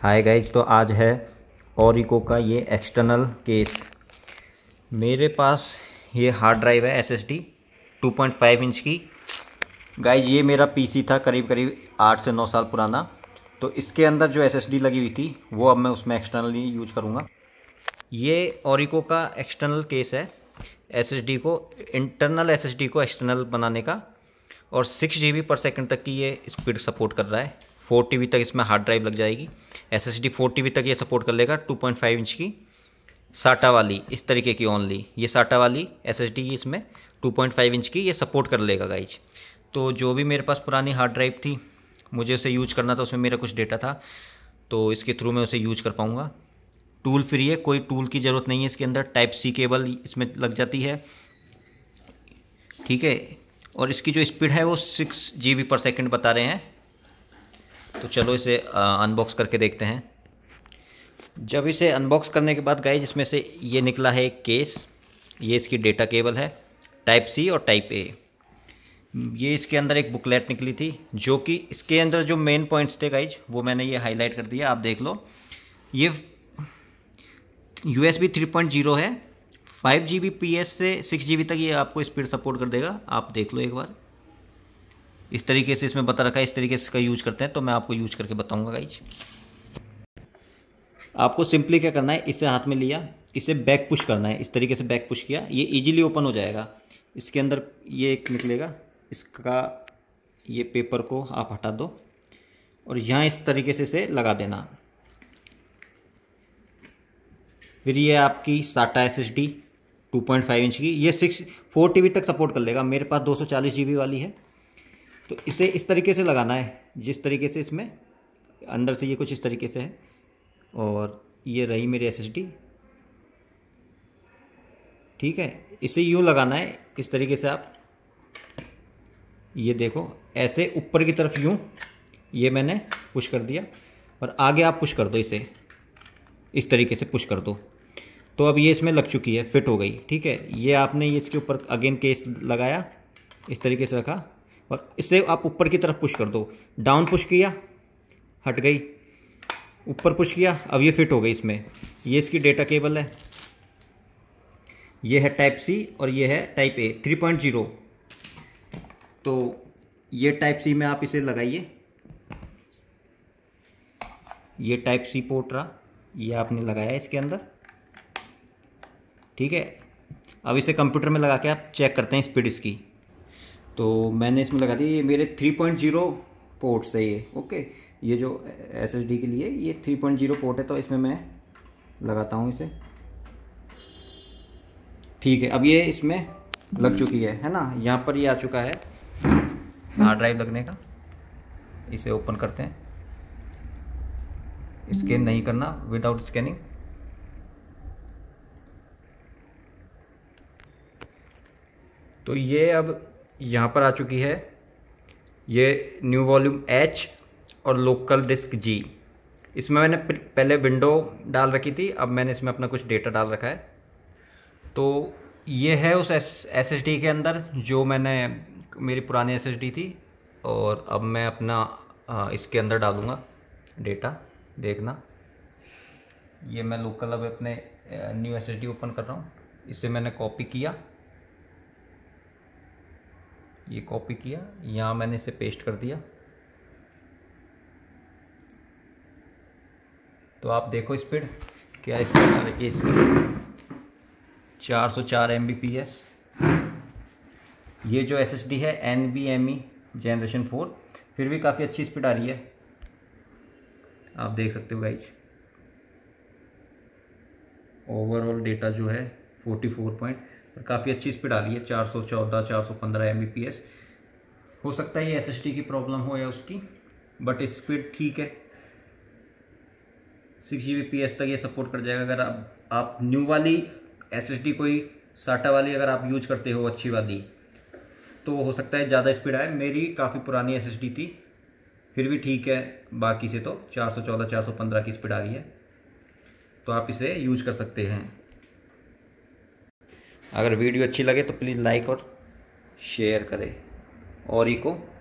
Hi guys तो आज है ओरिको का ये एक्सटर्नल केस मेरे पास ये हार्ड ड्राइव है एसएसडी 2.5 इंच की गाइज ये मेरा पीसी था करीब करीब आठ से नौ साल पुराना तो इसके अंदर जो एसएसडी लगी हुई थी वो अब मैं उसमें एक्सटर्नली यूज करूँगा ये ओरिको का एक्सटर्नल केस है एसएसडी को इंटरनल एसएसडी को एक्सटर्नल बनाने का और सिक्स जी पर सेकेंड तक की ये स्पीड सपोर्ट कर रहा है फोर टी तक इसमें हार्ड ड्राइव लग जाएगी S S D four T तक ये सपोर्ट कर लेगा टू पॉइंट फाइव इंच की साटा वाली इस तरीके की ओनली ये साटा वाली एस एस डी इसमें टू पॉइंट फाइव इंच की ये सपोर्ट कर लेगा गाइज तो जो भी मेरे पास पुरानी हार्ड ड्राइव थी मुझे उसे यूज करना था उसमें मेरा कुछ डेटा था तो इसके थ्रू मैं उसे यूज कर पाऊँगा टूल फ्री है कोई टूल की ज़रूरत नहीं है इसके अंदर टाइप सी केबल इसमें लग जाती है ठीक है और इसकी जो स्पीड है वो six G B per second बता रहे हैं तो चलो इसे अनबॉक्स करके देखते हैं जब इसे अनबॉक्स करने के बाद गाइज इसमें से ये निकला है केस ये इसकी डेटा केबल है टाइप सी और टाइप ए ये इसके अंदर एक बुकलेट निकली थी जो कि इसके अंदर जो मेन पॉइंट्स थे गाइज वो मैंने ये हाईलाइट कर दिया आप देख लो ये U S B three point zero है five G B P S से सिक्स जी बी तक ये आपको स्पीड सपोर्ट कर देगा आप देख लो एक बार इस तरीके से इसमें बता रखा है इस तरीके से इसका यूज करते हैं तो मैं आपको यूज करके बताऊँगा गाइज आपको सिंपली क्या करना है इसे हाथ में लिया इसे बैक पुश करना है इस तरीके से बैक पुश किया ये इजीली ओपन हो जाएगा इसके अंदर ये एक निकलेगा इसका ये पेपर को आप हटा दो और यहाँ इस तरीके से इसे लगा देना फिर ये आपकी SATA S S D two point five inch की ये सिक्स फोर टी बी तक सपोर्ट कर लेगा मेरे पास दो सौ चालीस जी बी वाली है तो इसे इस तरीके से लगाना है जिस तरीके से इसमें अंदर से ये कुछ इस तरीके से है और ये रही मेरी एस ठीक है इसे यूँ लगाना है इस तरीके से आप ये देखो ऐसे ऊपर की तरफ यूँ ये मैंने पुश कर दिया और आगे आप पुश कर दो इसे इस तरीके से पुश कर दो तो अब ये इसमें लग चुकी है फिट हो गई ठीक है ये आपने ये इसके ऊपर अगेन केस लगाया इस तरीके से रखा और इससे आप ऊपर की तरफ पुश कर दो डाउन पुश किया हट गई ऊपर पुश किया अब ये फिट हो गई इसमें ये इसकी डेटा केबल है ये है टाइप सी और ये है type A three point zero तो ये टाइप सी में आप इसे लगाइए ये टाइप सी पोर्ट रहा ये आपने लगाया इसके अंदर ठीक है अब इसे कंप्यूटर में लगा के आप चेक करते हैं स्पीड इसकी तो मैंने इसमें लगा दिया ये मेरे 3.0 पोर्ट्स है ये ओके ये जो एस के लिए ये 3.0 पोर्ट है तो इसमें मैं लगाता हूँ इसे ठीक है अब ये इसमें लग हम्म। चुकी है है ना यहाँ पर ये आ चुका है हार्ड ड्राइव लगने का इसे ओपन करते हैं स्कैन नहीं करना विदाउट स्कैनिंग तो ये अब यहाँ पर आ चुकी है ये न्यू वॉल्यूम एच और लोकल डिस्क जी इसमें मैंने पहले विंडो डाल रखी थी अब मैंने इसमें अपना कुछ डेटा डाल रखा है तो ये है उस एस एस के अंदर जो मैंने मेरी पुरानी एस थी और अब मैं अपना इसके अंदर डालूँगा डेटा देखना ये मैं लोकल अब अपने न्यू एस ओपन कर रहा हूँ इसे मैंने कॉपी किया ये कॉपी किया यहाँ मैंने इसे पेस्ट कर दिया तो आप देखो स्पीड क्या स्पीड चार सौ चार एम बी पी एस ये जो एस एस डी है N V M E generation four फिर भी काफ़ी अच्छी स्पीड आ रही है आप देख सकते हो गाइज ओवरऑल डेटा जो है फोर्टी फोर पॉइंट काफ़ी अच्छी स्पीड आ रही है चार सौ चौदह चार सौ पंद्रह एम बी एस हो सकता है ये एस एस टी की प्रॉब्लम हो या उसकी बट स्पीड ठीक है six G B P S तक ये सपोर्ट कर जाएगा अगर आप, आप न्यू वाली एस एस टी कोई साटा वाली अगर आप यूज करते हो अच्छी वाली तो हो सकता है ज़्यादा स्पीड आए मेरी काफ़ी पुरानी एस एस टी थी फिर भी ठीक है बाकी से तो 414 415 की स्पीड आ रही है तो आप इसे यूज कर सकते हैं अगर वीडियो अच्छी लगे तो प्लीज़ लाइक और शेयर करें और इको